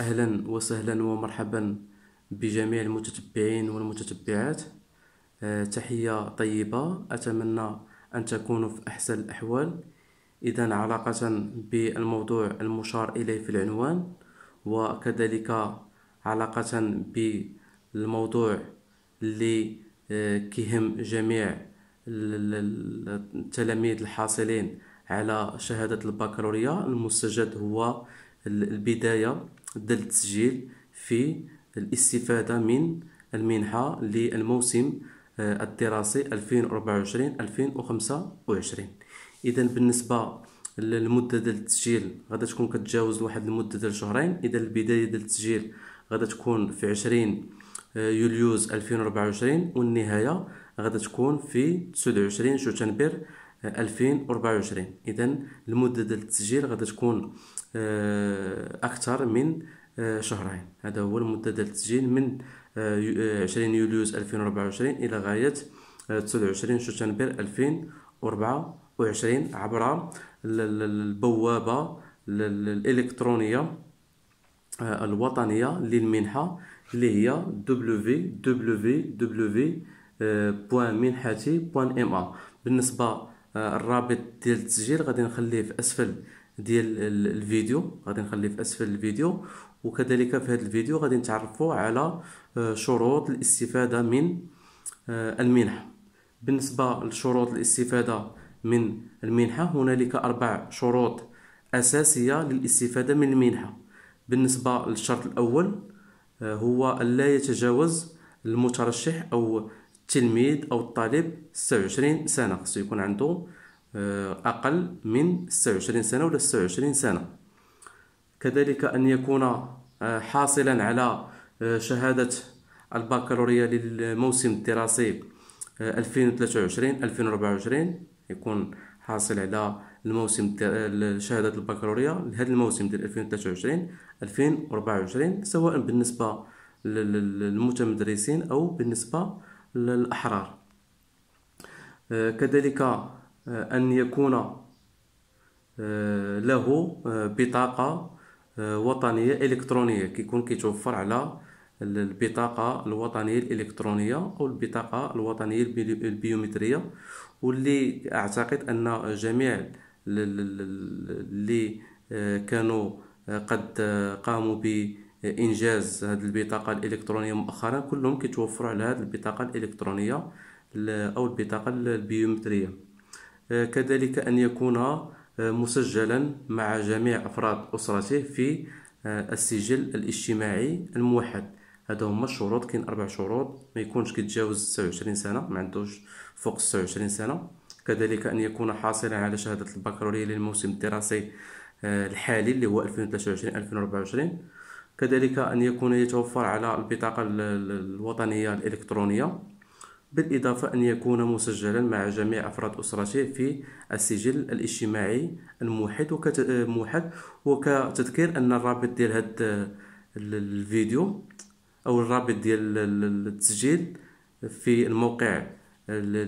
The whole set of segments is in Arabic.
أهلا وسهلا ومرحبا بجميع المتتبعين والمتتبعات آه، تحية طيبة أتمنى أن تكونوا في أحسن الأحوال إذا علاقة بالموضوع المشار إليه في العنوان وكذلك علاقة بالموضوع اللي كيهم جميع التلاميذ الحاصلين على شهادة البكالوريا المستجد هو البداية ديال التسجيل في الاستفادة من المنحة للموسم آه، الدراسي 2024-2025 إذا بالنسبة للمدة ديال التسجيل غادي تكون كتجاوز واحد المدة ديال شهرين إذا البداية ديال التسجيل غادي تكون في 20 آه، يوليوز 2024 والنهاية غادي تكون في 29 شتنبر 2024 اذا المده ديال التسجيل غادي تكون آه، اكثر من آه، شهرين هذا هو المده ديال التسجيل من 20 آه، يوليوز 2024 الى غايه 29 شتنبر 2024 عبر البوابه الالكترونيه الوطنيه للمنحه اللي هي www.minhati.ma بالنسبه آه، الرابط ديال التسجيل غادي نخليه في اسفل ديال الفيديو غادي نخليه في اسفل الفيديو وكذلك في هذا الفيديو غادي نتعرفوا على آه، شروط الاستفاده من آه، المنح بالنسبه لشروط الاستفاده من المنحه هنالك اربع شروط اساسيه للاستفاده من المنحه بالنسبه للشرط الاول هو الا يتجاوز المترشح او التلميذ او الطالب 26 سنه خصو يكون عنده آه، اقل من 26 سنه ولا 26 سنه كذلك ان يكون آه، حاصلا على آه، شهاده البكالوريا للموسم الدراسي 2023 2024 يكون حاصل على الموسم شهادة البكالوريا لهذا الموسم ديال 2023 2024 سواء بالنسبة للمتمدرسين أو بالنسبة للأحرار آه، كذلك آه، أن يكون آه، له بطاقة وطنية إلكترونية كيكون كيتوفر على البطاقة الوطنية الإلكترونية أو البطاقة الوطنية البيومترية واللي أعتقد أن جميع اللي كانوا قد قاموا ب انجاز هذه البطاقه الالكترونيه مؤخرا كلهم كيتوفروا على هذه البطاقه الالكترونيه او البطاقه البيومتريه آه، كذلك ان يكون آه، مسجلا مع جميع افراد اسرته في آه، السجل الاجتماعي الموحد هادو هما الشروط كاين اربع شروط ما يكونش كيتجاوز 29 سنه ما عندوش فوق 29 سنه كذلك ان يكون حاصلا على شهاده البكالوريا للموسم الدراسي الحالي اللي هو 2023 2024 كذلك أن يكون يتوفر على البطاقة الوطنية الإلكترونية بالإضافة أن يكون مسجلا مع جميع أفراد أسرته في السجل الاجتماعي الموحد وكموحد وكتذكير أن الرابط ديال هاد الفيديو أو الرابط ديال التسجيل في الموقع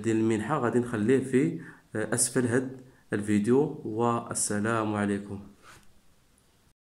ديال المنحة غادي نخليه في آه، أسفل هاد الفيديو والسلام عليكم